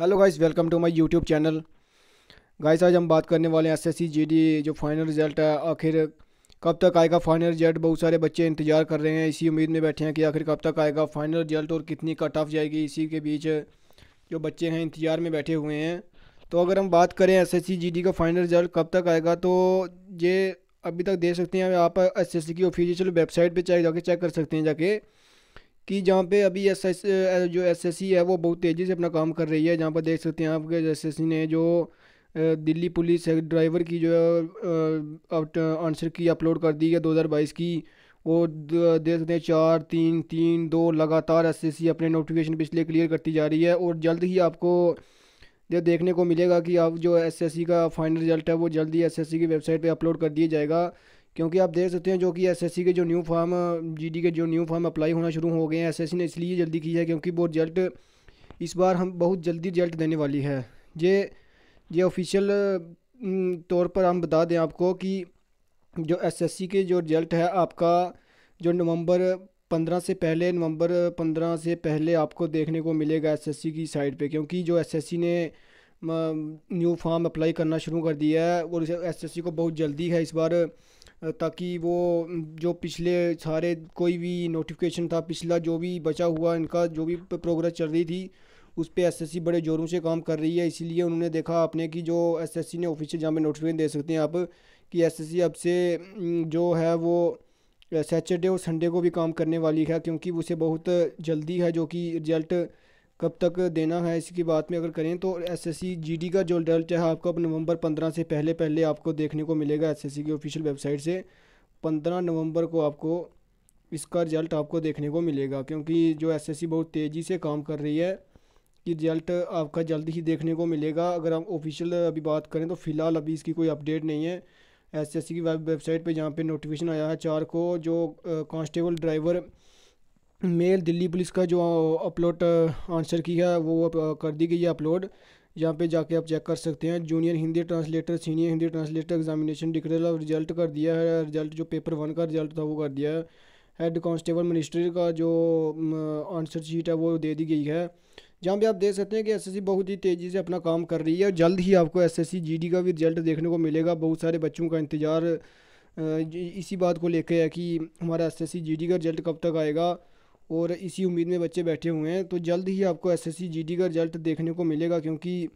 hello guys welcome to my YouTube channel guys आज हम बात करने वाले हैं एसएससी जीडी जो फाइनल रिजल्ट है आखिर कब तक आएगा फाइनल रिजल्ट बहुत सारे बच्चे इंतजार कर रहे हैं इसी उम्मीद में बैठे हैं कि आखिर कब तक आएगा फाइनल रिजल्ट और कितनी कट ऑफ जाएगी इसी के बीच जो बच्चे हैं इंतजार में बैठे हुए हैं तो अगर हम बात करें एस एस का फाइनल रिजल्ट कब तक आएगा तो ये अभी तक दे सकते हैं आप एस की ऑफिशियल वेबसाइट पर चाहे जाके चेक कर सकते हैं जाके कि जहाँ पे अभी एस एस जो एस है वो बहुत तेज़ी से अपना काम कर रही है जहाँ पर देख सकते हैं आप एस एस ने जो दिल्ली पुलिस ड्राइवर की जो आंसर की अपलोड कर दी है 2022 की वो देख सकते हैं चार तीन तीन दो लगातार एस अपने नोटिफिकेशन पिछले क्लियर करती जा रही है और जल्द ही आपको ये देखने को मिलेगा कि आप जो सी का फाइनल रिजल्ट है वो जल्द एस सी की वेबसाइट पर अपलोड कर दिया जाएगा क्योंकि आप देख सकते हैं जो कि एसएससी के जो न्यू फॉर्म जीडी के जो न्यू फॉर्म अप्लाई होना शुरू हो गए हैं एसएससी ने इसलिए जल्दी की है क्योंकि वो रिजल्ट इस बार हम बहुत जल्दी रिजल्ट देने वाली है ये ये ऑफिशियल तौर पर हम बता दें आपको कि जो एसएससी के जो रिजल्ट है आपका जो नवंबर पंद्रह से पहले नवंबर पंद्रह से पहले आपको देखने को मिलेगा सी की साइड पर क्योंकि जो सी ने न्यू फॉर्म अप्लाई करना शुरू कर दिया है और सी को बहुत जल्दी है इस बार ताकि वो जो पिछले सारे कोई भी नोटिफिकेशन था पिछला जो भी बचा हुआ इनका जो भी प्रोग्रेस चल रही थी उस पर एस बड़े जोरों से काम कर रही है इसीलिए उन्होंने देखा आपने कि जो सी ने ऑफिशियल जहाँ पर नोटिफिकेशन दे सकते हैं आप कि एस अब से जो है वो सैटरडे और संडे को भी काम करने वाली है क्योंकि उसे बहुत जल्दी है जो कि रिजल्ट कब तक देना है इसकी बात में अगर करें तो एसएससी जीडी का जो रिजल्ट है आपको अब नवंबर पंद्रह से पहले पहले आपको देखने को मिलेगा एसएससी की ऑफिशियल वेबसाइट से पंद्रह नवंबर को आपको इसका रिजल्ट आपको देखने को मिलेगा क्योंकि जो एसएससी बहुत तेज़ी से काम कर रही है कि रिजल्ट आपका जल्द ही देखने को मिलेगा अगर हम ऑफिशियल अभी बात करें तो फ़िलहाल अभी इसकी कोई अपडेट नहीं है एस की वेबसाइट पर जहाँ पे नोटिफिकेशन आया है चार को जो constable driver male Delhi police का जो अपलोड आंसर की है वो कर दी गई है अपलोड यहाँ पे जाके आप चेक कर सकते हैं junior Hindi translator senior Hindi translator examination declare और रिजल्ट कर दिया है रिजल्ट जो पेपर वन का रिजल्ट था वो कर दिया है हेड कांस्टेबल मिनिस्ट्री का जो आंसर शीट है वो दे दी गई है जहाँ पे आप देख सकते हैं कि एसएससी बहुत ही तेज़ी से अपना काम कर रही है जल्द ही आपको एस एस का भी रिजल्ट देखने को मिलेगा बहुत सारे बच्चों का इंतज़ार इसी बात को लेकर है कि हमारा एस जीडी का रिजल्ट कब तक आएगा और इसी उम्मीद में बच्चे बैठे हुए हैं तो जल्द ही आपको एसएससी जीडी का रिजल्ट देखने को मिलेगा क्योंकि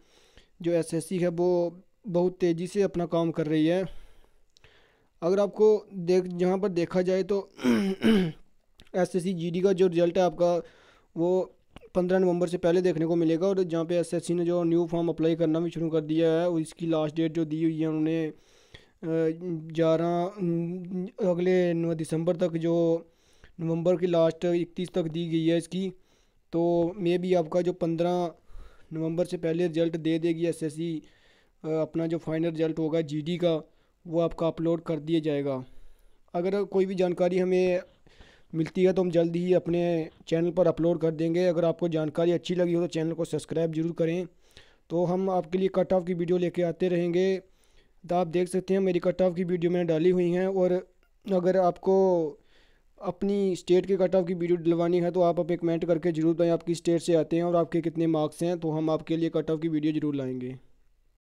जो एसएससी है वो बहुत तेज़ी से अपना काम कर रही है अगर आपको देख जहाँ पर देखा जाए तो एसएससी जीडी का जो रिज़ल्ट है आपका वो पंद्रह नवंबर से पहले देखने को मिलेगा और जहाँ पे एस ने जो न्यू फॉर्म अप्लाई करना भी शुरू कर दिया है और इसकी लास्ट डेट जो दी हुई है उन्होंने ग्यारह अगले नौ दिसंबर तक जो नवंबर की लास्ट इकतीस तक दी गई है इसकी तो मे भी आपका जो पंद्रह नवंबर से पहले रिजल्ट दे देगी एसएससी अपना जो फाइनल रिजल्ट होगा जीडी का वो आपका अपलोड कर दिया जाएगा अगर कोई भी जानकारी हमें मिलती है तो हम जल्द ही अपने चैनल पर अपलोड कर देंगे अगर आपको जानकारी अच्छी लगी हो तो चैनल को सब्सक्राइब जरूर करें तो हम आपके लिए कट ऑफ की वीडियो लेके आते रहेंगे तो आप देख सकते हैं मेरी कट ऑफ की वीडियो मैंने डाली हुई हैं और अगर आपको अपनी स्टेट के कट ऑफ की वीडियो डलवानी है तो आप अपने कमेंट करके जरूर बताएं आपकी स्टेट से आते हैं और आपके कितने मार्क्स हैं तो हम आपके लिए कट ऑफ की वीडियो जरूर लाएंगे